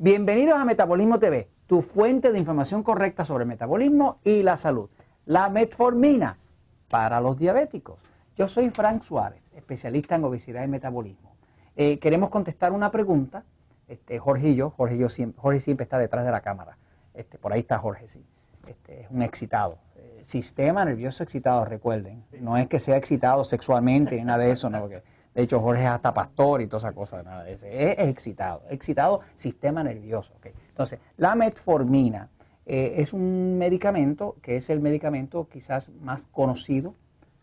Bienvenidos a Metabolismo TV, tu fuente de información correcta sobre metabolismo y la salud. La metformina para los diabéticos. Yo soy Frank Suárez, especialista en obesidad y metabolismo. Eh, queremos contestar una pregunta. Este, Jorge y yo, Jorge, siempre, Jorge siempre está detrás de la cámara. Este, por ahí está Jorge, sí. Este, es un excitado. Eh, sistema nervioso excitado, recuerden. No es que sea excitado sexualmente, nada de eso, no. De hecho, Jorge es hasta pastor y toda esa cosa. Nada ese. Es, excitado. Excitado, sistema nervioso. ¿okay? Entonces, la metformina eh, es un medicamento que es el medicamento quizás más conocido,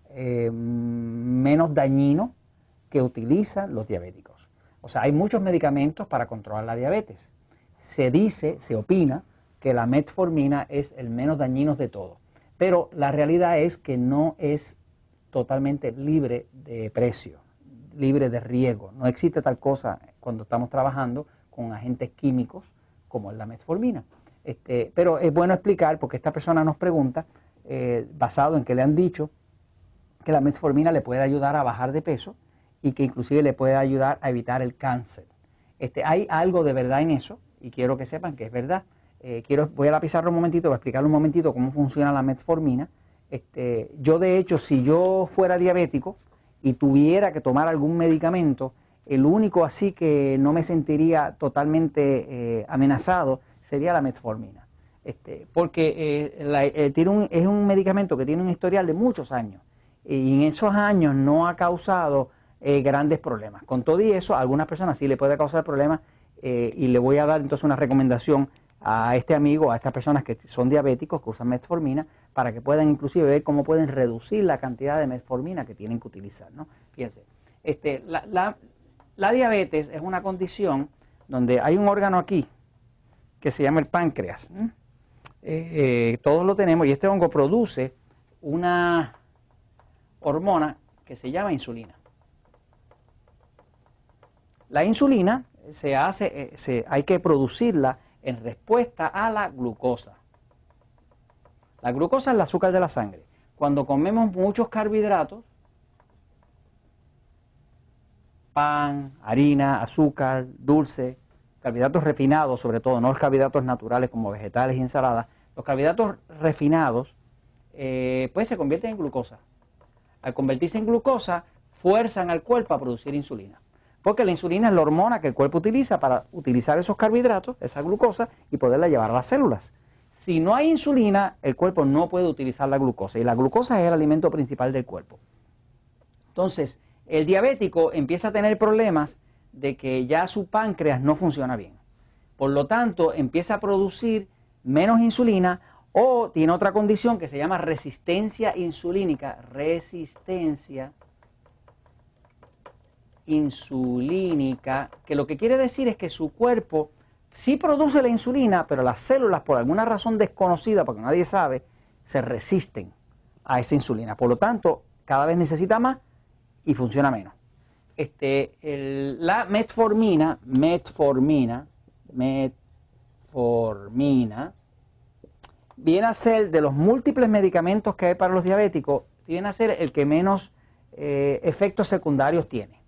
eh, menos dañino que utilizan los diabéticos. O sea, hay muchos medicamentos para controlar la diabetes. Se dice, se opina, que la metformina es el menos dañino de todos. Pero la realidad es que no es totalmente libre de precio libre de riesgo. No existe tal cosa cuando estamos trabajando con agentes químicos como la metformina. Este, pero es bueno explicar, porque esta persona nos pregunta, eh, basado en que le han dicho, que la metformina le puede ayudar a bajar de peso y que inclusive le puede ayudar a evitar el cáncer. Este, hay algo de verdad en eso y quiero que sepan que es verdad. Eh, quiero, voy a la pizarra un momentito a explicarle un momentito cómo funciona la metformina. Este, yo de hecho, si yo fuera diabético, y tuviera que tomar algún medicamento, el único así que no me sentiría totalmente eh, amenazado sería la metformina. Este, porque eh, eh, tiene un, es un medicamento que tiene un historial de muchos años y en esos años no ha causado grandes problemas. Con todo y eso, a algunas personas sí le puede causar problemas y le voy a dar entonces una recomendación a este amigo, a estas personas que son diabéticos, que usan metformina, para que puedan inclusive ver cómo pueden reducir la cantidad de metformina que tienen que utilizar. ¿no? Fíjense, este, la, diabetes es una condición donde hay un órgano aquí que se llama el páncreas. Eh, eh, todos lo tenemos y este hongo produce una hormona que se llama insulina. La insulina se hace, eh, se, hay que producirla en respuesta a la glucosa. La glucosa es el azúcar de la sangre. Cuando comemos muchos carbohidratos, pan, harina, azúcar, dulce, carbohidratos refinados sobre todo, no los carbohidratos naturales como vegetales y ensaladas, los carbohidratos refinados eh, pues se convierten en glucosa. Al convertirse en glucosa, fuerzan al cuerpo a producir insulina. Porque la insulina es la hormona que el cuerpo utiliza para utilizar esos carbohidratos, esa glucosa, y poderla llevar a las células. Si no hay insulina, el cuerpo no puede utilizar la glucosa. Y la glucosa es el alimento principal del cuerpo. Entonces, el diabético empieza a tener problemas de que ya su páncreas no funciona bien. Por lo tanto, empieza a producir menos insulina o tiene otra condición que se llama resistencia insulínica. Resistencia insulínica, que lo que quiere decir es que su cuerpo sí produce la insulina, pero las células, por alguna razón desconocida, porque nadie sabe, se resisten a esa insulina. Por lo tanto, cada vez necesita más y funciona menos. Este, la metformina, metformina, metformina, viene a ser de los múltiples medicamentos que hay para los diabéticos, viene a ser el que menos eh, efectos secundarios tiene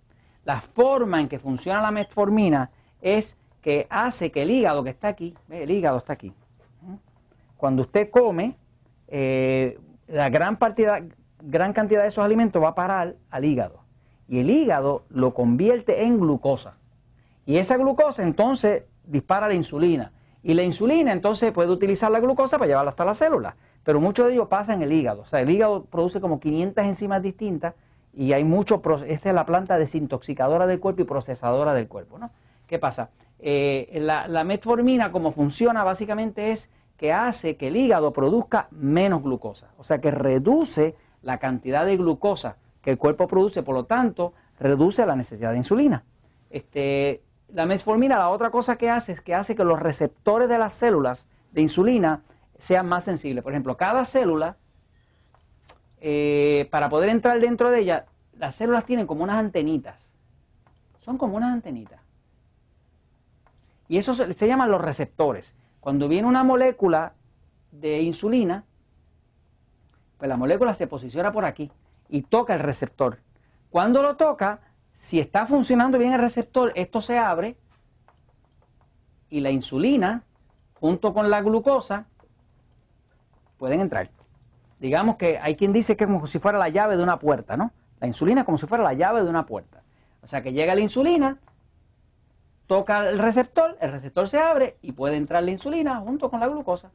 la forma en que funciona la metformina es que hace que el hígado que está aquí, el hígado está aquí, ¿eh? cuando usted come, eh, la gran, gran cantidad de esos alimentos va a parar al hígado. Y el hígado lo convierte en glucosa. Y esa glucosa entonces dispara la insulina. Y la insulina entonces puede utilizar la glucosa para llevarla hasta las célula. Pero mucho de ello pasa en el hígado. O sea, el hígado produce como 500 enzimas distintas y hay mucho, esta es la planta desintoxicadora del cuerpo y procesadora del cuerpo, ¿no? ¿Qué pasa? Eh, la, la, metformina como funciona básicamente es que hace que el hígado produzca menos glucosa, o sea que reduce la cantidad de glucosa que el cuerpo produce, por lo tanto reduce la necesidad de insulina. Este, la metformina, la otra cosa que hace es que hace que los receptores de las células de insulina sean más sensibles. Por ejemplo, cada célula eh, para poder entrar dentro de ella, las células tienen como unas antenitas. Son como unas antenitas. Y eso se, se llaman los receptores. Cuando viene una molécula de insulina, pues la molécula se posiciona por aquí y toca el receptor. Cuando lo toca, si está funcionando bien el receptor, esto se abre y la insulina junto con la glucosa pueden entrar digamos que hay quien dice que es como si fuera la llave de una puerta, ¿no? La insulina es como si fuera la llave de una puerta. O sea que llega la insulina, toca el receptor, el receptor se abre y puede entrar la insulina junto con la glucosa.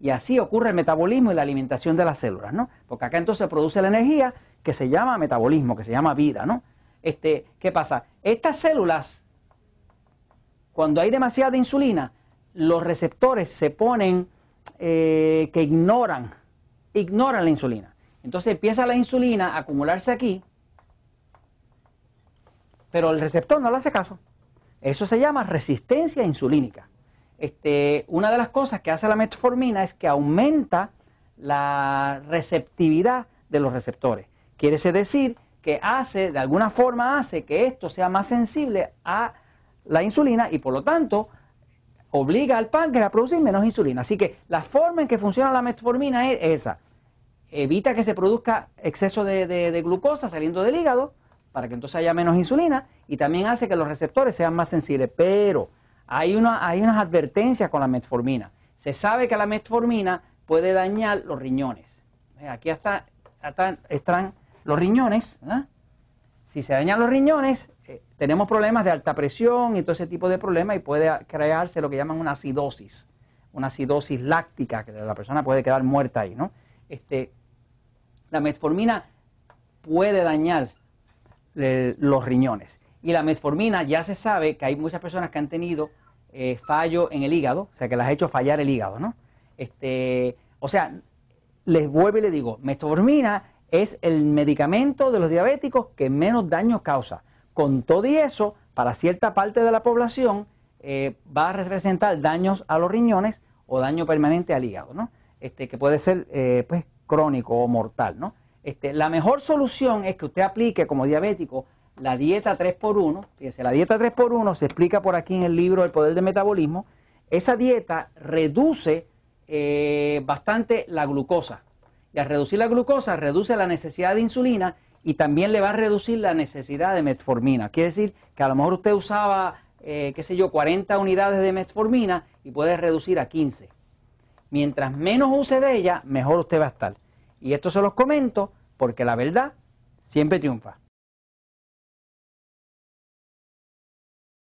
Y así ocurre el metabolismo y la alimentación de las células, ¿no? Porque acá entonces se produce la energía que se llama metabolismo, que se llama vida, ¿no? Este, ¿qué pasa? Estas células, cuando hay demasiada insulina, los receptores se ponen eh, que ignoran ignoran la insulina. Entonces empieza la insulina a acumularse aquí, pero el receptor no le hace caso. Eso se llama resistencia insulínica. Este, una de las cosas que hace la metformina es que aumenta la receptividad de los receptores. Quiere decir que hace, de alguna forma hace que esto sea más sensible a la insulina y por lo tanto obliga al páncreas a producir menos insulina. Así que la forma en que funciona la metformina es esa. Evita que se produzca exceso de, glucosa saliendo del hígado para que entonces haya menos insulina y también hace que los receptores sean más sensibles. Pero hay, una, hay unas advertencias con la metformina. Se sabe que la metformina puede dañar los riñones. Eh, aquí están los riñones. Si se dañan los riñones, eh, tenemos problemas de alta presión y todo ese tipo de problemas y puede crearse lo que llaman una acidosis, una acidosis láctica, que la persona puede quedar muerta ahí, ¿no? Este, la metformina puede dañar eh, los riñones. Y la metformina ya se sabe que hay muchas personas que han tenido eh, fallo en el hígado, o sea que las ha hecho fallar el hígado, ¿no? Este, o sea, les vuelvo y les digo, metformina es el medicamento de los diabéticos que menos daño causa. Con todo y eso, para cierta parte de la población eh, va a representar daños a los riñones o daño permanente al hígado, ¿no? Este, que puede ser eh, pues, crónico o mortal, ¿no? Este, la mejor solución es que usted aplique como diabético la dieta 3x1. Fíjese, la dieta 3x1 se explica por aquí en el libro El Poder del Metabolismo. Esa dieta reduce eh, bastante la glucosa. Y al reducir la glucosa, reduce la necesidad de insulina y también le va a reducir la necesidad de metformina. Quiere decir que a lo mejor usted usaba, eh, qué sé yo, 40 unidades de metformina y puede reducir a 15. Mientras menos use de ella, mejor usted va a estar. Y esto se los comento porque la verdad siempre triunfa.